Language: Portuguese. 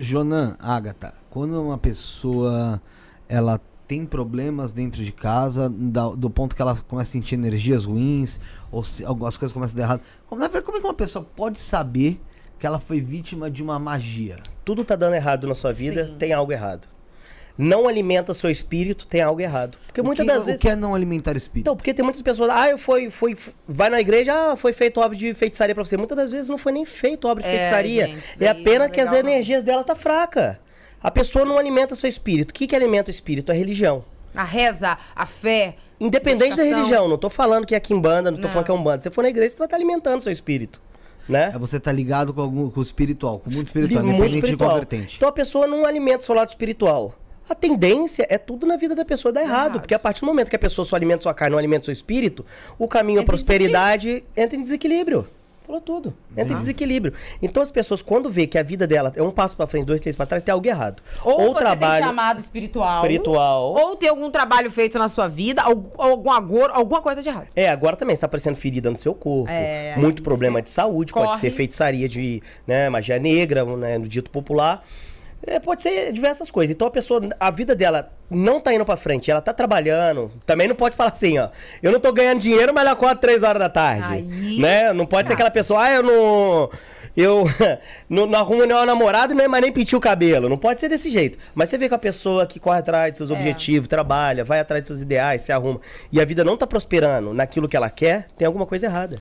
Jonan, Agatha, quando uma pessoa ela tem problemas dentro de casa, da, do ponto que ela começa a sentir energias ruins, ou se, algumas coisas começam a dar errado. Como, na verdade, como é que uma pessoa pode saber que ela foi vítima de uma magia? Tudo tá dando errado na sua vida, Sim. tem algo errado não alimenta seu espírito, tem algo errado. Porque muitas é- das vezes. O que é não alimentar espírito? Então, porque tem muitas pessoas. Ah, eu fui, fui, vai na igreja, ah, foi feito obra de feitiçaria pra você. Muitas das vezes não foi nem feito obra de é, feitiçaria. Gente, é apenas é que as não. energias dela tá fraca. A pessoa não alimenta seu espírito. O que, que alimenta o espírito? A religião. A reza, a fé. Independente da religião, não tô falando que é Kimbanda, não tô não. falando que é Umbanda. Se você for na igreja, você vai estar tá alimentando seu espírito. Né? É você tá ligado com, algum, com o espiritual, com o mundo espiritual, muito espiritual. Então a pessoa não alimenta o seu lado espiritual. A tendência é tudo na vida da pessoa dar errado, errado, Porque a partir do momento que a pessoa só alimenta sua carne, não alimenta seu espírito, o caminho à prosperidade entra em desequilíbrio. Falou tudo. Entra em desequilíbrio. Então as pessoas, quando vê que a vida dela é um passo para frente, dois, três para trás, tem algo errado. Ou, ou trabalho. chamado espiritual. Espiritual. Ou tem algum trabalho feito na sua vida, algum, algum agor, alguma coisa de errado. É, agora também está aparecendo ferida no seu corpo. É, muito problema de saúde, Corre. pode ser feitiçaria de né, magia negra, né, no dito popular. É, pode ser diversas coisas. Então a pessoa, a vida dela não tá indo pra frente, ela tá trabalhando. Também não pode falar assim, ó. Eu não tô ganhando dinheiro, mas ela acorda três horas da tarde. Aí... Né? Não pode ser tá. aquela pessoa, ah, eu não. Eu não, não arrumo nem uma namorada e nem, né, mas nem pinti o cabelo. Não pode ser desse jeito. Mas você vê que a pessoa que corre atrás de seus é. objetivos, trabalha, vai atrás de seus ideais, se arruma, e a vida não tá prosperando naquilo que ela quer, tem alguma coisa errada.